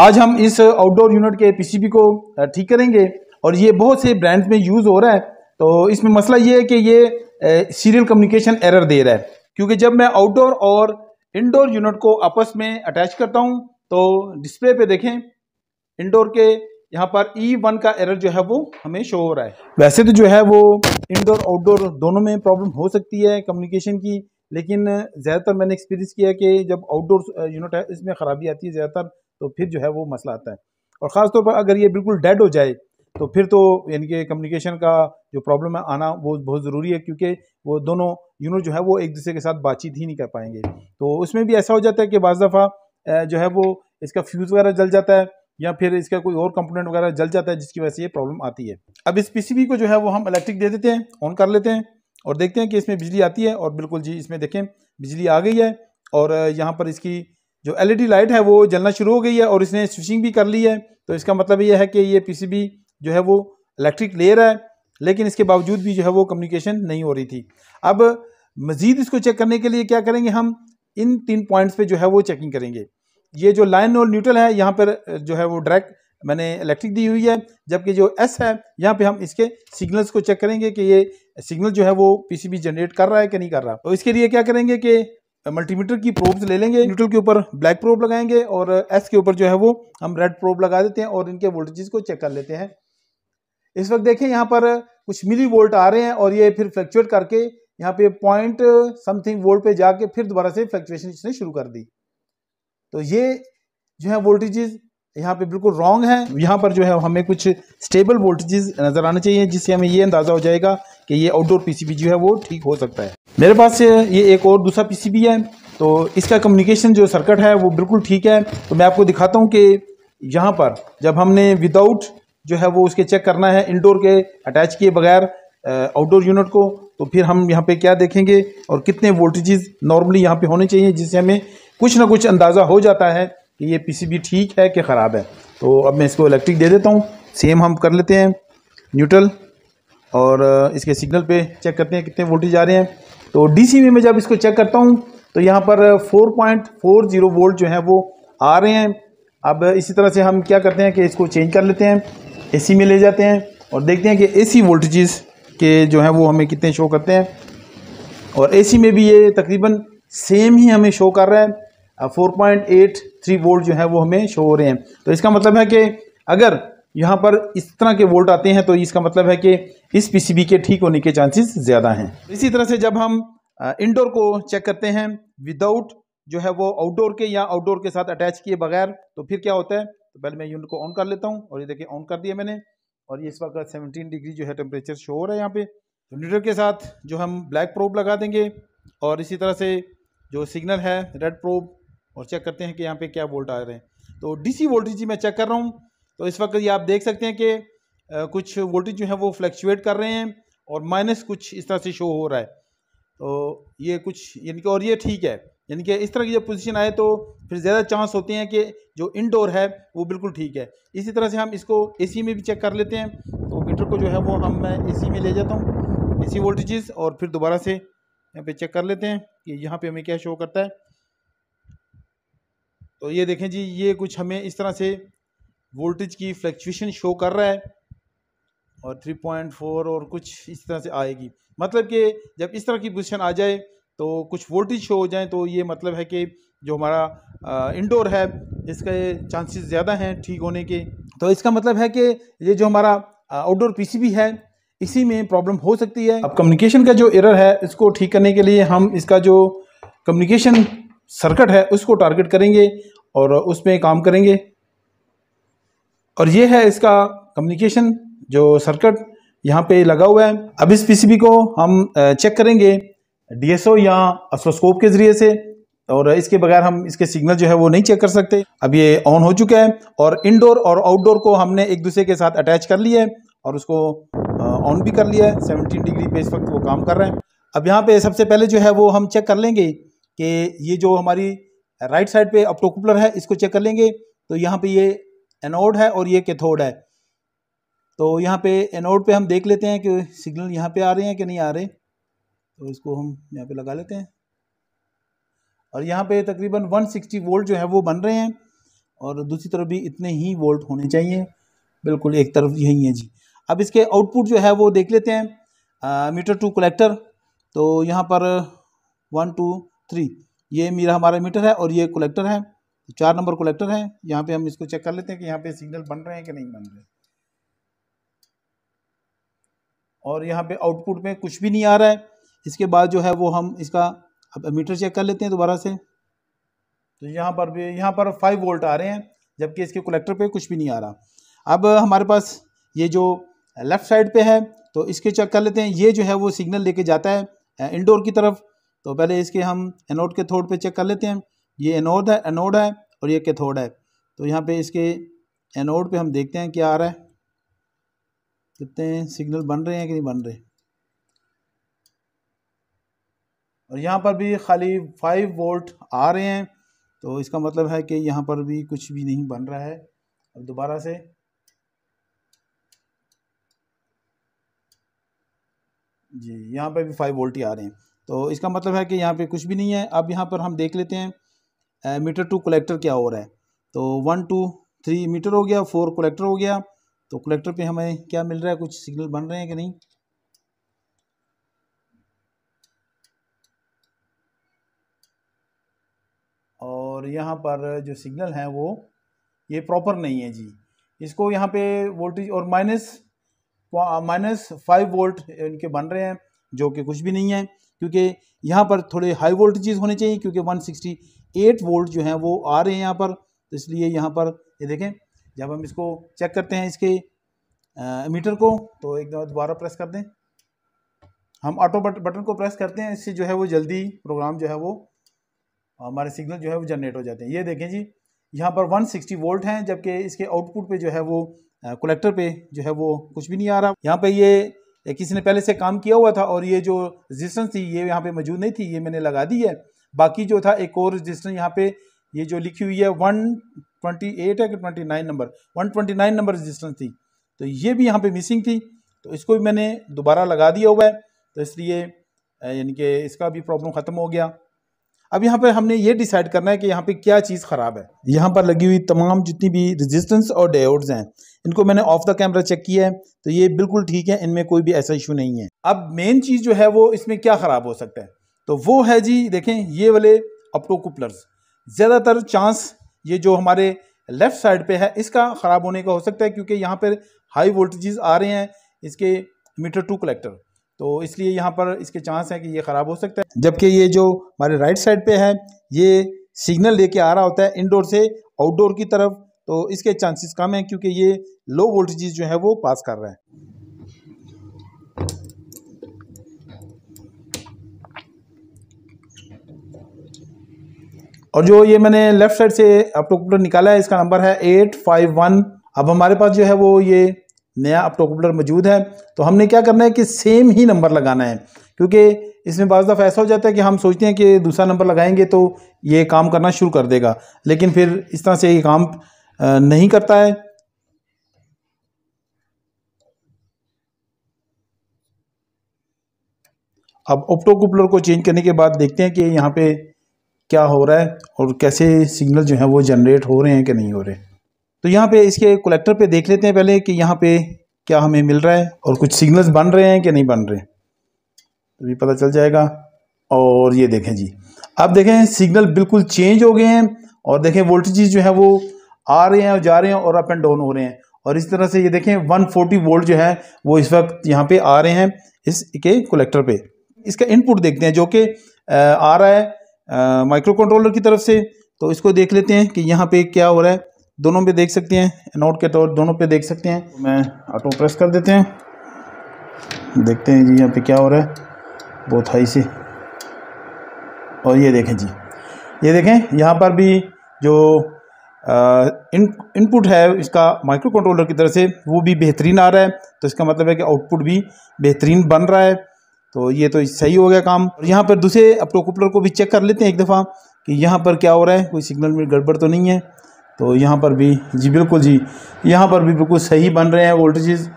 आज हम इस आउटडोर यूनिट के पीसीबी को ठीक करेंगे और ये बहुत से ब्रांड्स में यूज़ हो रहा है तो इसमें मसला ये है कि ये सीरियल कम्युनिकेशन एरर दे रहा है क्योंकि जब मैं आउटडोर और इंडोर यूनिट को आपस में अटैच करता हूँ तो डिस्प्ले पे देखें इंडोर के यहाँ पर ई e वन का एरर जो है वो हमें शो हो रहा है वैसे तो जो है वो इंडोर आउटडोर दोनों में प्रॉब्लम हो सकती है कम्युनिकेशन की लेकिन ज़्यादातर मैंने एक्सपीरियंस किया कि जब आउटडोर यूनिट है इसमें ख़राबी आती है ज़्यादातर तो फिर जो है वो मसला आता है और ख़ासतौर पर अगर ये बिल्कुल डेड हो जाए तो फिर तो यानी कि कम्युनिकेशन का जो प्रॉब्लम है आना वो बहुत ज़रूरी है क्योंकि वो दोनों यूनिट जो है वो एक दूसरे के साथ बातचीत ही नहीं कर पाएंगे तो उसमें भी ऐसा हो जाता है कि बज़ दफ़ा जो है वो इसका फ्यूज़ वगैरह जल जाता है या फिर इसका कोई और कंपोनेंट वगैरह जल जाता है जिसकी वजह से ये प्रॉब्लम आती है अब इस पीसीबी को जो है वो हम इलेक्ट्रिक दे देते हैं ऑन कर लेते हैं और देखते हैं कि इसमें बिजली आती है और बिल्कुल जी इसमें देखें बिजली आ गई है और यहाँ पर इसकी जो एलईडी लाइट e है वो जलना शुरू हो गई है और इसने स्विचिंग भी कर ली है तो इसका मतलब ये है कि ये पीसीबी जो है वो इलेक्ट्रिक लेयर है लेकिन इसके बावजूद भी जो है वो कम्युनिकेशन नहीं हो रही थी अब मज़ीद इसको चेक करने के लिए क्या करेंगे हम इन तीन पॉइंट्स पे जो है वो चेकिंग करेंगे ये जो लाइन और न्यूट्रल है यहाँ पर जो है वो डायरेक्ट मैंने इलेक्ट्रिक दी हुई है जबकि जो एस है यहाँ पे हम इसके सिग्नल्स को चेक करेंगे कि ये सिग्नल जो है वो पीसीबी जनरेट कर रहा है कि नहीं कर रहा तो इसके लिए क्या करेंगे कि मल्टीमीटर की प्रोब्स ले लेंगे न्यूट्रल के ऊपर ब्लैक प्रोब लगाएंगे और एस के ऊपर जो है वो हम रेड प्रोब लगा देते हैं और इनके वोल्टेजेस को चेक कर लेते हैं इस वक्त देखें यहाँ पर कुछ मिली वोल्ट आ रहे हैं और ये फिर फ्लैक्चुएट करके यहाँ पे पॉइंट समथिंग वोल्ट पे जाके फिर दोबारा से फ्लैक्चुएशन इसने शुरू कर दी तो ये जो है वोल्टेजेस यहाँ पे बिल्कुल रॉन्ग है यहाँ पर जो है हमें कुछ स्टेबल वोल्टेजेस नज़र आने चाहिए जिससे हमें ये अंदाज़ा हो जाएगा कि ये आउटडोर पीसीबी जो है वो ठीक हो सकता है मेरे पास ये एक और दूसरा पीसीबी है तो इसका कम्युनिकेशन जो सर्किट है वो बिल्कुल ठीक है तो मैं आपको दिखाता हूँ कि यहाँ पर जब हमने विदाउट जो है वो उसके चेक करना है इनडोर के अटैच किए बगैर आउटडोर यूनिट को तो फिर हम यहाँ पे क्या देखेंगे और कितने वोल्टेजेस नॉर्मली यहाँ पे होने चाहिए जिससे हमें कुछ ना कुछ अंदाज़ा हो जाता है कि ये पीसीबी ठीक है कि ख़राब है तो अब मैं इसको इलेक्ट्रिक दे देता हूँ सेम हम कर लेते हैं न्यूट्रल और इसके सिग्नल पे चेक करते हैं कितने वोल्टेज आ रहे हैं तो डीसी में मैं जब इसको चेक करता हूँ तो यहाँ पर 4.40 वोल्ट जो है वो आ रहे हैं अब इसी तरह से हम क्या करते हैं कि इसको चेंज कर लेते हैं एसी में ले जाते हैं और देखते हैं कि एसी वोल्टेजेस के जो हैं वो हमें कितने शो करते हैं और एसी में भी ये तकरीबन सेम ही हमें शो कर रहा है 4.83 वोल्ट जो है वो हमें शो हो रहे हैं तो इसका मतलब है कि अगर यहाँ पर इस तरह के वोल्ट आते हैं तो इसका मतलब है कि इस पीसीबी के ठीक होने के चांसेस ज़्यादा हैं इसी तरह से जब हम इंडोर को चेक करते हैं विदाउट जो है वो आउटडोर के या आउटडोर के साथ अटैच किए बगैर तो फिर क्या होता है तो पहले मैं यूनिट को ऑन कर लेता हूँ और ये देखिए ऑन कर दिया मैंने और ये इस वक्त सेवनटीन डिग्री जो है टेम्परेचर शो हो रहा है यहाँ पर तो न्यूटर के साथ जो हम ब्लैक प्रोब लगा देंगे और इसी तरह से जो सिग्नल है रेड प्रोब और चेक करते हैं कि यहाँ पर क्या वोल्ट आ रहे हैं तो डीसी वोल्टेज जी मैं चेक कर रहा हूँ तो इस वक्त ये आप देख सकते हैं कि कुछ वोल्टेज जो है वो फ्लैक्चुएट कर रहे हैं और माइनस कुछ इस तरह से शो हो रहा है तो ये कुछ यानी कि और ये ठीक है यानी कि इस तरह की जब पोजीशन आए तो फिर ज़्यादा चांस होते हैं कि जो इनडोर है वो बिल्कुल ठीक है इसी तरह से हम इसको एसी में भी चेक कर लेते हैं तो मीटर को जो है वो हम मैं ए में ले जाता हूँ ए वोल्टेजेस और फिर दोबारा से यहाँ पे चेक कर लेते हैं कि यहाँ पे हमें क्या शो करता है तो ये देखें जी ये कुछ हमें इस तरह से वोल्टेज की फ्लक्चुएशन शो कर रहा है और 3.4 और कुछ इस तरह से आएगी मतलब कि जब इस तरह की पोजिशन आ जाए तो कुछ वोल्टेज शो हो जाए तो ये मतलब है कि जो हमारा इंडोर है इसके चांसेस ज़्यादा हैं ठीक होने के तो इसका मतलब है कि ये जो हमारा आउटडोर पीसीबी है इसी में प्रॉब्लम हो सकती है अब कम्युनिकेशन का जो एरर है इसको ठीक करने के लिए हम इसका जो कम्युनिकेशन सर्किट है उसको टारगेट करेंगे और उस पर काम करेंगे और ये है इसका कम्युनिकेशन जो सर्किट यहाँ पे लगा हुआ है अब इस पीसीबी को हम चेक करेंगे डीएसओ या ऑसलोस्कोप के ज़रिए से और इसके बगैर हम इसके सिग्नल जो है वो नहीं चेक कर सकते अब ये ऑन हो चुका है और इनडोर और आउटडोर को हमने एक दूसरे के साथ अटैच कर लिया है और उसको ऑन भी कर लिया है सेवनटीन डिग्री पे इस वक्त वो काम कर रहे हैं अब यहाँ पे सबसे पहले जो है वो हम चेक कर लेंगे कि ये जो हमारी राइट साइड पे अपटोकुपलर है इसको चेक कर लेंगे तो यहाँ पे ये एनोड है और ये कैथोड है तो यहाँ पे एनोड पे हम देख लेते हैं कि सिग्नल यहाँ पे आ रहे हैं कि नहीं आ रहे तो इसको हम यहाँ पे लगा लेते हैं और यहाँ पे तकरीबन 160 वोल्ट जो है वो बन रहे हैं और दूसरी तरफ भी इतने ही वोल्ट होने चाहिए बिल्कुल एक तरफ यही है जी अब इसके आउटपुट जो है वो देख लेते हैं आ, मीटर टू कलेक्टर तो यहाँ पर वन टू थ्री ये मेरा हमारा मीटर है और ये कलेक्टर है तो चार नंबर कलेक्टर है यहाँ पे हम इसको चेक कर लेते हैं कि यहाँ पे सिग्नल बन रहे हैं कि नहीं बन रहे और यहाँ पे आउटपुट में कुछ भी नहीं आ रहा है इसके बाद जो है वो हम इसका अब मीटर चेक कर लेते हैं दोबारा से तो यहाँ पर भी यहाँ पर फाइव वोल्ट आ रहे हैं जबकि इसके कलेक्टर पे कुछ भी नहीं आ रहा अब हमारे पास ये जो लेफ़्ट साइड पे है तो इसके चेक कर लेते हैं ये जो है वो सिग्नल लेके जाता है इंडोर की तरफ तो पहले इसके हम एनोड के थोड़ पे चेक कर लेते हैं ये एनोड है एनोड है और ये कैथोड है तो यहाँ पे इसके एनोड पे हम देखते हैं क्या आ रहा है कितने सिग्नल बन रहे हैं कि नहीं बन रहे और यहाँ पर भी खाली फाइव वोल्ट आ रहे हैं तो इसका मतलब है कि यहाँ पर भी कुछ भी नहीं बन रहा है अब दोबारा से जी यहाँ पर भी फाइव वोल्ट ही आ रहे हैं तो इसका मतलब है कि यहाँ पे कुछ भी नहीं है अब यहाँ पर हम देख लेते हैं मीटर टू कलेक्टर क्या हो रहा है तो वन टू थ्री मीटर हो गया फोर कलेक्टर हो गया तो कलेक्टर पे हमें क्या मिल रहा है कुछ सिग्नल बन रहे हैं कि नहीं और यहाँ पर जो सिग्नल है वो ये प्रॉपर नहीं है जी इसको यहाँ पे वोल्टेज और माइनस माइनस फाइव वोल्ट इनके बन रहे हैं जो कि कुछ भी नहीं है क्योंकि यहाँ पर थोड़े हाई वोल्टेज होने चाहिए क्योंकि 160 एट वोल्ट जो है वो आ रहे हैं यहाँ पर तो इसलिए यहाँ पर ये देखें जब हम इसको चेक करते हैं इसके मीटर को तो एक दोबारा प्रेस कर दें हम ऑटो बट, बटन को प्रेस करते हैं इससे जो है वो जल्दी प्रोग्राम जो है वो हमारे सिग्नल जो है वो जनरेट हो जाते हैं ये देखें जी यहाँ पर 160 वोल्ट हैं जबकि इसके आउटपुट पे जो है वो कलेक्टर पे जो है वो कुछ भी नहीं आ रहा यहाँ पे ये किसी ने पहले से काम किया हुआ था और ये जो रजिस्टेंस थी ये यहाँ पे मौजूद नहीं थी ये मैंने लगा दी है बाकी जो था एक और जिसने यहाँ पे ये जो लिखी हुई है वन ट्वेंटी एट है कि twenty nine number one twenty nine number resistance थी तो ये भी यहाँ पे मिसिंग थी तो इसको भी मैंने दोबारा लगा दिया हुआ है तो इसलिए यानी कि इसका भी प्रॉब्लम ख़त्म हो गया अब यहाँ पर हमने ये डिसाइड करना है कि यहाँ पर क्या चीज़ ख़राब है यहाँ पर लगी हुई तमाम जितनी भी रजिस्टेंस और डायोड्स हैं इनको मैंने ऑफ द कैमरा चेक किया है तो ये बिल्कुल ठीक है इनमें कोई भी ऐसा इशू नहीं है अब मेन चीज़ जो है वो इसमें क्या ख़राब हो सकता है तो वो है जी देखें ये वाले ऑप्टोकुपलर्स ज़्यादातर चांस ये जो हमारे लेफ़्ट साइड पे है इसका ख़राब होने का हो सकता है क्योंकि यहाँ पर हाई वोल्टेजेस आ रहे हैं इसके मीटर टू कलेक्टर तो इसलिए यहाँ पर इसके चांस हैं कि ये ख़राब हो सकता है जबकि ये जो हमारे राइट साइड पे है ये सिग्नल लेके आ रहा होता है इनडोर से आउटडोर की तरफ तो इसके चांसेस कम हैं क्योंकि ये लो वोल्टेजेस जो है वो पास कर रहे हैं और जो ये मैंने लेफ्ट साइड से अपटोकुपलर निकाला है इसका नंबर है एट फाइव वन अब हमारे पास जो है वो ये नया अपटोकुपलर मौजूद है तो हमने क्या करना है कि सेम ही नंबर लगाना है क्योंकि इसमें बाज दफ़ा ऐसा हो जाता है कि हम सोचते हैं कि दूसरा नंबर लगाएंगे तो ये काम करना शुरू कर देगा लेकिन फिर इस तरह से ये काम नहीं करता है अब ऑप्टोकुपलर को चेंज करने के बाद देखते हैं कि यहाँ पे क्या हो रहा है और कैसे सिग्नल जो है वो जनरेट हो रहे हैं कि नहीं हो रहे तो यहाँ पे इसके कलेक्टर पे देख लेते हैं पहले कि यहाँ पे क्या हमें मिल रहा है और कुछ सिग्नल्स बन रहे हैं कि नहीं बन रहे तो भी पता चल जाएगा और ये देखें जी अब देखें सिग्नल बिल्कुल चेंज हो गए हैं और देखें वोल्टेज जो है वो आ रहे हैं और जा रहे हैं और अप एंड डाउन हो रहे हैं और इस तरह से ये देखें 140 वोल्ट जो है वो इस वक्त यहाँ पे आ रहे हैं इसके कलेक्टर पे इसका इनपुट देखते हैं जो कि आ रहा है माइक्रो कंट्रोलर की तरफ से तो इसको देख लेते हैं कि यहाँ पे क्या हो रहा है दोनों पे देख सकते हैं नोट के तौर दोनों पे देख सकते हैं तो मैं ऑटो प्रेस कर देते हैं देखते हैं जी यहाँ पे क्या हो रहा है बहुत हाई से और ये देखें जी ये देखें यहाँ पर भी जो इन इनपुट है इसका माइक्रो कंट्रोलर की तरफ से वो भी बेहतरीन आ रहा है तो इसका मतलब है कि आउटपुट भी बेहतरीन बन रहा है तो ये तो सही हो गया काम और यहाँ पर दूसरे अप्रोकुपलर को भी चेक कर लेते हैं एक दफ़ा कि यहाँ पर क्या हो रहा है कोई सिग्नल में गड़बड़ तो नहीं है तो यहाँ पर भी जी बिल्कुल जी यहाँ पर भी बिल्कुल सही बन रहे हैं वोल्टेजेस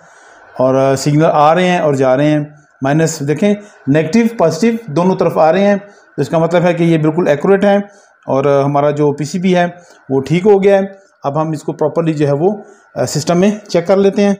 और सिग्नल आ रहे हैं और जा रहे हैं माइनस देखें नेगेटिव पॉजिटिव दोनों तरफ आ रहे हैं तो इसका मतलब है कि ये बिल्कुल एक्यूरेट है और हमारा जो पीसीबी है वो ठीक हो गया है अब हम इसको प्रॉपरली जो है वो सिस्टम में चेक कर लेते हैं